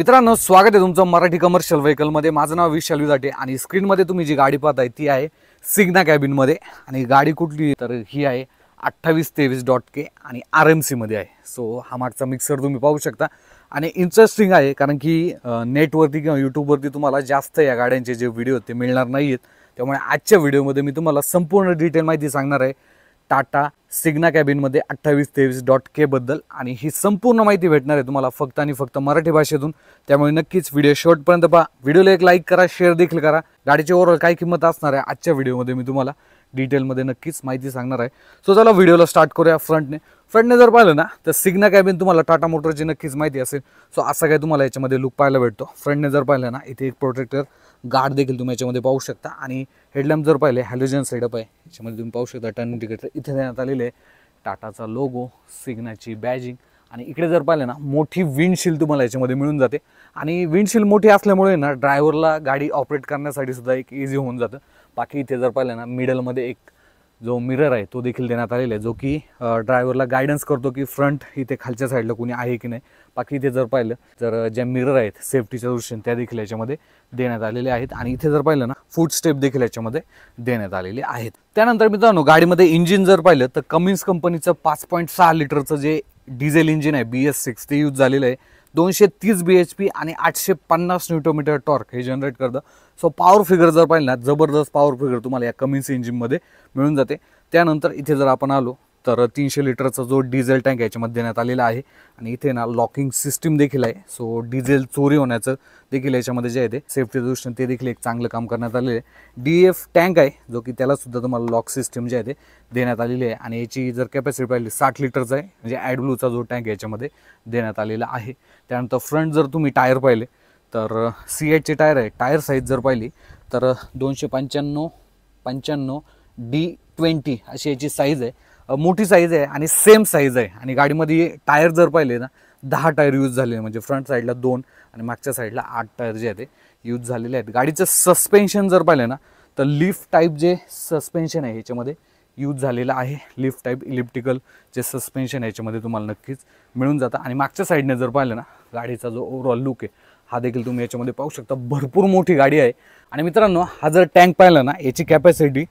मित्रांनो स्वागत आहे तुमचं मराठी कमर्शियल व्हेकलमध्ये माझं नाव विशाल विदाटे आणि स्क्रीनमध्ये तुम्ही जी गाडी पाहताय ती आहे सिग्ना कॅबिनमध्ये आणि गाडी कुठली तर ही आहे अठ्ठावीस तेवीस डॉट के आणि आर एम सीमध्ये आहे सो हा मागचा मिक्सर तुम्ही पाहू शकता आणि इंटरेस्टिंग आहे कारण की नेटवरती किंवा यूट्यूबवरती तुम्हाला जास्त या गाड्यांचे जे व्हिडिओ ते मिळणार नाही आहेत त्यामुळे आजच्या व्हिडिओमध्ये मी तुम्हाला संपूर्ण डिटेल माहिती सांगणार आहे टाटा सिग्ना कॅबिनमध्ये अठ्ठावीस तेवीस डॉट बद्दल आणि ही संपूर्ण माहिती भेटणार आहे तुम्हाला फक्त आणि फक्त मराठी भाषेतून त्यामुळे नक्कीच व्हिडिओ शेवटपर्यंत पहा व्हिडिओला एक लाईक करा शेअर देखील करा गाडीची ओव्हरऑल काय किंमत असणार आहे आजच्या व्हिडिओमध्ये मी तुम्हाला डिटेलमध्ये नक्कीच माहिती सांगणार आहे सो चला व्हिडिओला स्टार्ट करूया फ्रंटने फ्रंटने जर पाहिलं ना तर सिग्ना कॅबिन तुम्हाला टाटा मोटरची नक्कीच माहिती असेल सो असा काय तुम्हाला याच्यामध्ये लुक पाहायला भेटतो फ्रंटने जर पाहिलं ना इथे एक प्रोटेक्टर गार्ड देखील तुम्ही याच्यामध्ये पाहू शकता आणि हेडलॅम्प जर पाहिले हॅलोजन सेटअप आहे याच्यामध्ये तुम्ही पाहू शकता टर्निंग टिकेट इथे देण्यात आलेले आहे टाटाचा लोगो सिग्नाची बॅजिंग आणि इकडे जर पाहिलं ना मोठी विंडशील्ड तुम्हाला याच्यामध्ये मिळून जाते आणि विंडशील्ड मोठी असल्यामुळे ना ड्रायव्हरला गाडी ऑपरेट करण्यासाठी सुद्धा एक इझी होऊन जातं बाकी इथे जर पाहिलं ना मिडलमध्ये एक जो मिरर आहे तो देखील देण्यात आलेला आहे जो की ड्रायव्हरला गायडन्स करतो की फ्रंट इथे खालच्या साईडला कोणी आहे की नाही बाकी इथे जर पाहिलं तर ज्या मिरर आहेत सेफ्टीच्या दृष्टीने त्या देखील याच्यामध्ये देण्यात आलेल्या आहेत आणि इथे जर पाहिलं ना फूट स्टेप देखील याच्यामध्ये देण्यात आलेले आहेत त्यानंतर मी जाणू गाडीमध्ये इंजिन जर पाहिलं तर कमिन्स कंपनीचं पाच पॉईंट सहा लिटरचं जे डिझेल इंजिन आहे बी एस सिक्स ते यूज झालेलं आहे दोनशे तीस बी एच पी आणि आठशे पन्नास न्यूटोमीटर टॉर्क हे जनरेट करतं सो पॉवर फिगर जर पाहिलं ना जबरदस्त पॉवर फिगर तुम्हाला या कमीन्स इंजिनमध्ये मिळून जाते त्यानंतर इथे जर आपण आलो तर तीनशे लिटरचा जो डिझेल टँक याच्यामध्ये देण्यात आलेला आहे आणि इथे ना लॉकिंग सिस्टीम देखील आहे सो डिझेल चोरी होण्याचं देखील याच्यामध्ये जे आहे ते सेफ्टीच्या दृष्टीने ते देखील एक चांगलं काम करण्यात आलेलं आहे डी एफ टँक आहे जो की त्यालासुद्धा तुम्हाला लॉक सिस्टीम जे आहे ते देण्यात आलेली आहे आणि याची जर कॅपॅसिटी पाहिली साठ लिटरचा आहे म्हणजे ॲडब्लूचा जो टँक याच्यामध्ये देण्यात आलेला आहे त्यानंतर फ्रंट जर तुम्ही टायर पाहिले तर सी चे टायर आहे टायर साईज जर पाहिली तर दोनशे पंच्याण्णव पंच्याण्णव डी ट्वेंटी अशी याची साईज आहे मोठी साईज आहे आणि सेम साईज आहे आणि गाडीमध्ये टायर जर पाहिले ना दहा टायर यूज झाले म्हणजे फ्रंट साईडला दोन आणि मागच्या साईडला आठ टायर जे आहे ते यूज झालेले आहेत गाडीचं सस्पेन्शन जर पाहिलं ना तर लिफ्ट टाईप जे सस्पेन्शन आहे ह्याच्यामध्ये यूज झालेलं आहे लिफ्ट टाईप इलिप्टिकल जे सस्पेन्शन आहे याच्यामध्ये तुम्हाला नक्कीच मिळून जातं आणि मागच्या साईडने जर पाहिलं ना गाडीचा जो ओव्हरऑल लुक आहे हा देखील तुम्ही याच्यामध्ये पाहू शकता भरपूर मोठी गाडी आहे आणि मित्रांनो हा जर टँक पाहिला ना याची कॅपॅसिटी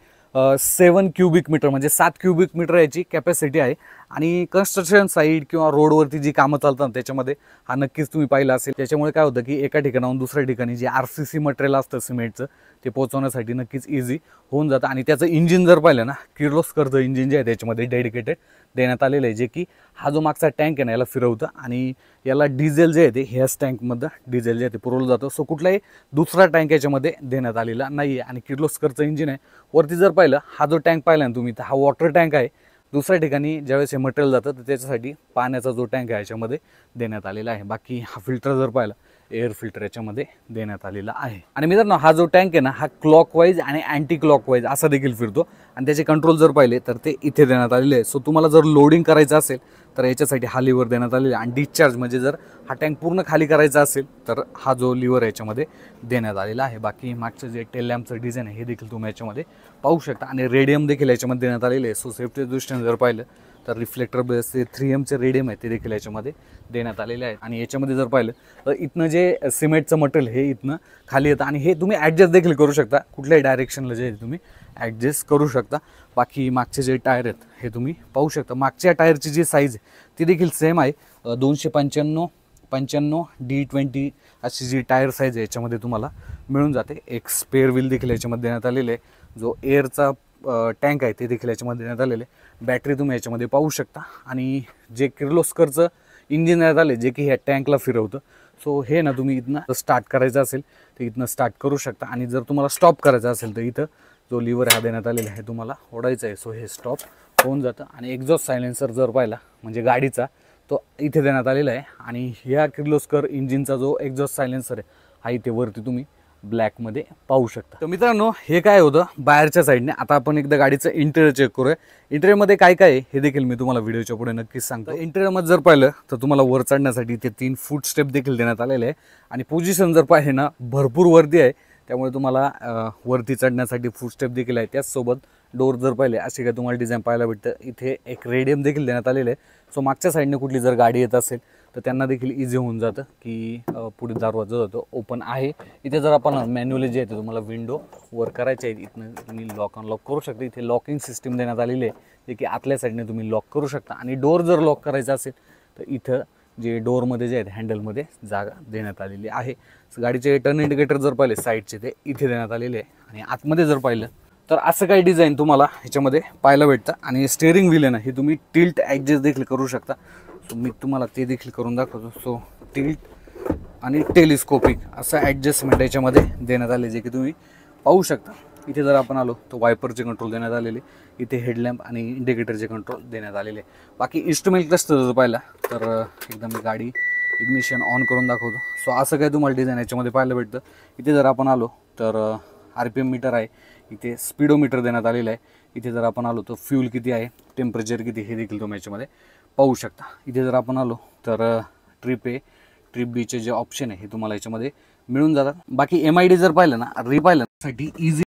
सेवन क्युबिक मीटर म्हणजे सात क्युबिक मीटर याची कॅपॅसिटी आहे आणि कन्स्ट्रक्शन साईड किंवा रोडवरती जी कामं चालतात त्याच्यामध्ये हा नक्कीच तुम्ही पाहिला असेल त्याच्यामुळे काय होतं की एका ठिकाणाहून दुसऱ्या ठिकाणी जे आर सी सी मटेरियल असतं सिमेंटचं ते पोचवण्यासाठी नक्कीच इझी होऊन जातं आणि त्याचं इंजिन जर पाहिलं ना किर्लोस्करचं इंजिन जे आहे त्याच्यामध्ये डेडिकेटेड देण्यात आलेलं आहे जे की हा जो मागचा टँक आहे ना याला फिरवतं आणि याला डिझेल जे आहे ते ह्याच टँकमधलं डिझेल जे आहे ते पुरवलं जातं सो कुठलाही दुसरा टँक याच्यामध्ये देण्यात आलेला नाही आहे आणि किर्लोस्करचं इंजिन आहे वरती जर पाहिलं हा जो टँक पाहिला ना तुम्ही तर हा वॉटर टँक आहे दुसऱ्या ठिकाणी ज्यावेळेस हे मटेरियल जातं तर त्याच्यासाठी पाण्याचा जो टँक आहे याच्यामध्ये देण्यात आलेला आहे बाकी हा फिल्टर जर पाहिला एअर फिल्टर याच्यामध्ये देण्यात आलेला आहे आणि मित्रांनो हा जो टँक आहे ना हा क्लॉक वाईज आणि अँटी क्लॉक वाईज असा देखील फिरतो आणि त्याचे कंट्रोल जर पाहिले तर ते इथे देण्यात आलेले आहे सो तुम्हाला जर लोडिंग करायचं असेल तर याच्यासाठी हा लिव्हर देण्यात आलेला आहे आणि डिस्चार्ज म्हणजे जर हा टँक पूर्ण खाली करायचा असेल तर हा जो लिव्हर याच्यामध्ये देण्यात आलेला आहे बाकी मागचं जे टेल लॅम्पचं डिझाईन आहे हे देखील तुम्ही याच्यामध्ये पाहू शकता आणि रेडियम देखील याच्यामध्ये देण्यात आलेले आहे सो सेफ्टीच्या दृष्टीने जर पाहिलं तर रिफ्लेक्टर बेसचे थ्री एमचे रेडियम आहे ते देखील याच्यामध्ये देण्यात आलेले आहेत आणि याच्यामध्ये जर पाहिलं तर इथनं जे सिमेंटचं मटेरियल हे इथनं खाली येतं आणि हे तुम्ही ॲडजस्ट देखील करू शकता कुठल्याही डायरेक्शनला जे तुम्ही ॲडजस्ट करू शकता बाकी मागचे जे टायर आहेत हे तुम्ही पाहू शकता मागच्या टायरची जी साईज आहे ती देखील सेम आहे दोनशे पंच्याण्णव पंच्याण्णव डी ट्वेंटी अशी जी टायर साईज आहे याच्यामध्ये तुम्हाला मिळून जाते एक स्पेअर व्हील देखील याच्यामध्ये देण्यात आलेले आहे जो एअरचा टँक आहे ते देखील याच्यामध्ये देण्यात आलेले बॅटरी तुम्ही याच्यामध्ये पाहू शकता आणि जे किर्लोस्करचं इंजिन देण्यात आले जे की ह्या टँकला फिरवतं सो हे ना तुम्ही इथनं स्टार्ट करायचं असेल तर इथनं स्टार्ट करू शकता आणि जर तुम्हाला स्टॉप करायचा असेल तर इथं जो लिव्हर हा देण्यात आलेला आहे तुम्हाला ओढायचं आहे सो हे स्टॉप होऊन जातं आणि एक्झॉस्ट सायलेन्सर जर पाहिला म्हणजे गाडीचा तो इथे देण्यात आलेला आहे आणि ह्या किर्लोस्कर इंजिनचा जो एक्झॉस्ट सायलेन्सर आहे हा इथे वरती तुम्ही ब्लॅकमध्ये पाहू शकता तर मित्रांनो हे काय होतं बाहेरच्या साईडने आता आपण एकदा गाडीचं इंटेरियर चेक करूया इंटेरियरमध्ये काय काय आहे हे देखील मी तुम्हाला व्हिडिओच्या पुढे नक्कीच सांगतो इंटेरियरमध्ये हो. जर पाहिलं तर तुम्हाला वर चढण्यासाठी ते तीन फूट स्टेप देखील देण्यात आलेले आहे आणि पोझिशन जर पाहिले ना भरपूर वरती आहे त्यामुळे तुम्हाला वरती चढण्यासाठी फूट स्टेप देखील आहे त्याचसोबत डोर जर पाहिले असे काय तुम्हाला डिझाईन पाहायला भेटतं इथे एक रेडियम देखील देण्यात आलेलं आहे सो मागच्या साईडने कुठली जर गाडी येत असेल तर त्यांना देखील इझी होऊन जातं की पुढे दरवाजा जातो ओपन आहे इथे जर आपण मॅन्युअली जे आहे ते तुम्हाला विंडो वर करायचे आहेत इथनं तुम्ही लॉक लॉक करू शकता इथे लॉकिंग सिस्टीम देण्यात आलेली आहे जे की आतल्या साईडने तुम्ही लॉक करू शकता आणि डोअर जर लॉक करायचा असेल तर इथं जे डोअरमध्ये जे आहेत हँडलमध्ये जागा देण्यात आलेली आहे गाडीचे टर्न इंडिकेटर जर पाहिले साईडचे ते इथे देण्यात आलेले आहे आणि आतमध्ये जर पाहिलं तर असं काही डिझाईन तुम्हाला ह्याच्यामध्ये पाहायला भेटतं आणि स्टेअरिंग व्हील आहे ना हे तुम्ही टिल्ट ॲडजस्ट देखील करू शकता मी तुम्हाला ते देखील करून दाखवतो सो टिल्ट आणि टेलिस्कोपिक असं ॲडजस्टमेंट याच्यामध्ये देण्यात आले जे की तुम्ही पाहू शकता इथे जर आपण आलो तर वायपरचे कंट्रोल देण्यात आलेले इथे हेडलॅम्प आणि इंडिकेटरचे कंट्रोल देण्यात आलेले बाकी इन्स्ट्रुमेंट क्लस्टर जर पाहिला तर एकदम गाडी इग्निशन ऑन करून दाखवतो सो असं काय तुम्हाला डिझाईन याच्यामध्ये पाहायला भेटतं इथे जर आपण आलो तर आर पी एम मीटर आहे इथे स्पीडोमीटर देण्यात आलेलं आहे इथे जर आपण आलो तर फ्यूल किती आहे टेम्परेचर किती हे देखील तुम्ही याच्यामध्ये पाहू शकता इथे जर आपण आलो तर ट्रिप ए ट्रिप बीचे जे ऑप्शन आहे हे तुम्हाला याच्यामध्ये मिळून जातात बाकी एम आय डी जर पाहिलं ना री पाहिलं साठी इझी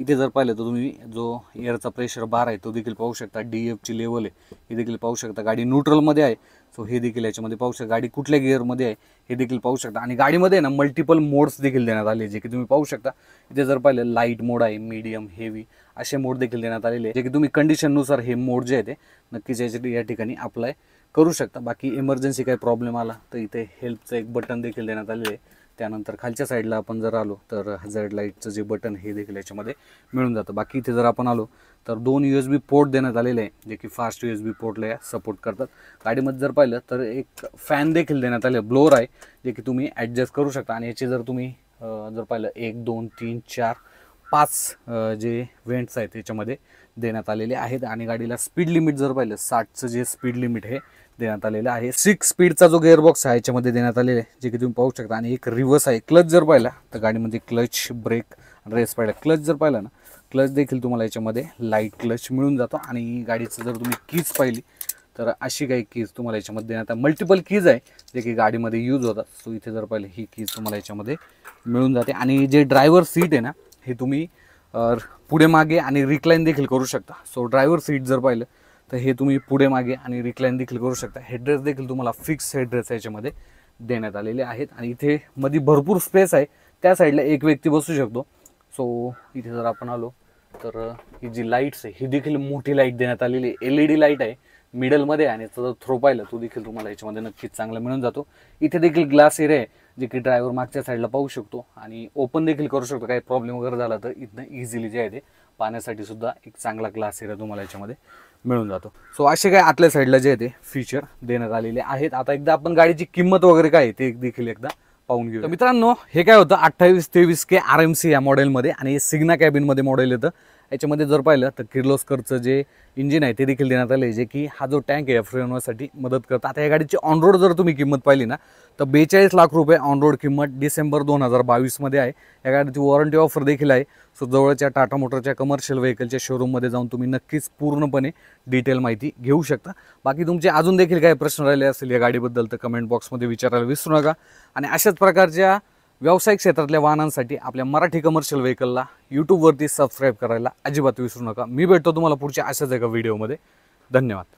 इथे जर पाहिलं तर तुम्ही जो एअरचा प्रेशर बार आहे तो देखील पाहू शकता डी एफची लेवल आहे हे देखील पाहू शकता गाडी न्यूट्रलमध्ये आहे सो हे देखील याच्यामध्ये पाहू शकता गाडी कुठल्या गिअरमध्ये आहे हे देखील पाहू शकता आणि गाडीमध्ये ना मल्टिपल मोड्स देखील देण्यात आले जे की तुम्ही पाहू शकता इथे जर पाहिलं लाईट मोड आहे मीडियम हेवी असे मोड देखील देण्यात आलेले जे की तुम्ही कंडिशननुसार हे मोड जे आहे ते नक्कीच याच्या या ठिकाणी अप्लाय करू शकता बाकी इमर्जन्सी काही प्रॉब्लेम आला तर इथे हेल्पचं एक बटन देखील देण्यात आलेलं आहे त्यानंतर खालच्या साईडला आपण जर आलो तर हजार्ड लाईटचं जे बटन हे देखील याच्यामध्ये मिळून जातं बाकी इथे जर आपण आलो तर दोन यू एस बी पोर्ट देण्यात आलेले आहे जे की फास्ट यू एस बी पोर्टला सपोर्ट करतात गाडीमध्ये जर पाहिलं तर एक फॅन देखील देण्यात आले ब्लोअर आहे जे की तुम्ही ॲडजस्ट करू शकता आणि याचे जर तुम्ही जर पाहिलं एक दोन तीन चार पाच जे व्हेंट्स आहेत याच्यामध्ये देण्यात आलेले आहेत आणि गाडीला स्पीड लिमिट जर पाहिलं साठचं जे स्पीड लिमिट हे देण्यात आलेला आहे सिक्स स्पीडचा जो गेअरबॉक्स आहे याच्यामध्ये देण्यात आलेला आहे जे की तुम्ही पाहू शकता आणि एक रिव्हर्स आहे क्लच जर पाहिला तर गाडीमध्ये क्लच ब्रेक रेस पाहिला क्लच जर पाहिला ना क्लच देखील तुम्हाला याच्यामध्ये लाईट क्लच मिळून जातो आणि गाडीचं जर तुम्ही कीज पाहिली तर अशी काही कीज तुम्हाला याच्यामध्ये देण्यात मल्टिपल कीज आहे जे की गाडीमध्ये यूज होतात सो इथे जर पाहिलं ही कीज तुम्हाला याच्यामध्ये मिळून जाते आणि जे ड्रायव्हर सीट आहे ना हे तुम्ही पुढे मागे आणि रिक्लाईन देखील करू शकता सो ड्रायव्हर सीट जर पाहिलं तर हे तुम्ही पुढे मागे आणि रिक्लाईन देखील करू शकता हेड्रेस देखील तुम्हाला फिक्स हेड्रेस याच्यामध्ये देण्यात आलेले आहेत आणि इथे मध्ये भरपूर स्पेस आहे त्या साईडला एक व्यक्ती बसू शकतो सो इथे जर आपण आलो तर ही जी लाईट्स आहे ही देखील मोठी लाईट देण्यात आलेली एल ई डी लाईट आहे मिडलमध्ये e आणि त्याचा थ्रो पाहिला तो देखील तुम्हाला याच्यामध्ये नक्कीच चांगला मिळून जातो इथे देखील ग्लास एरिया आहे जे की ड्रायव्हर मागच्या साईडला पाहू शकतो आणि ओपन देखील करू शकतो काही प्रॉब्लेम वगैरे झाला तर इथनं इझिली जे आहे ते पाण्यासाठी सुद्धा एक चांगला ग्लास एरिया तुम्हाला याच्यामध्ये मिळून जातो सो असे काय आतल्या साईडला जे आहे ते फीचर देण्यात आलेले आहेत आता एकदा आपण गाडीची किंमत वगैरे काय ते देखील एकदा पाहून घेऊ मित्रांनो हे काय होतं अठ्ठावीस तेवीस के आर एम सी या मॉडेलमध्ये आणि सिग्ना कॅबिनमध्ये मॉडेल येतं याच्यामध्ये जर पाहिलं तर किर्लोस्करचं जे इंजिन आहे ते देखील देण्यात आलं आहे जे की हा जो टँक आहे फ्रेनवासाठी मदत करतं आता या गाडीची ऑन रोड जर तुम्ही किंमत पाहिली ना तर बेचाळीस लाख रुपये ऑन रोड किंमत डिसेंबर दोन हजार बावीसमध्ये आहे या गाडीची वॉरंटी ऑफर देखील आहे सो जवळच्या टाटा मोटरच्या कमर्शियल व्हेकलच्या शोरूममध्ये जाऊन तुम्ही नक्कीच पूर्णपणे डिटेल माहिती घेऊ शकता बाकी तुमचे अजून देखील काही प्रश्न राहिले असतील या गाडीबद्दल तर कमेंट बॉक्समध्ये विचारायला विसरू नका आणि अशाच प्रकारच्या व्यावसायिक क्षेत्रातल्या वाहनांसाठी आपल्या मराठी कमर्शियल व्हेकलला यूट्यूबवरती सबस्क्राईब करायला अजिबात विसरू नका मी भेटतो तुम्हाला पुढच्या अशाच एका व्हिडिओमध्ये धन्यवाद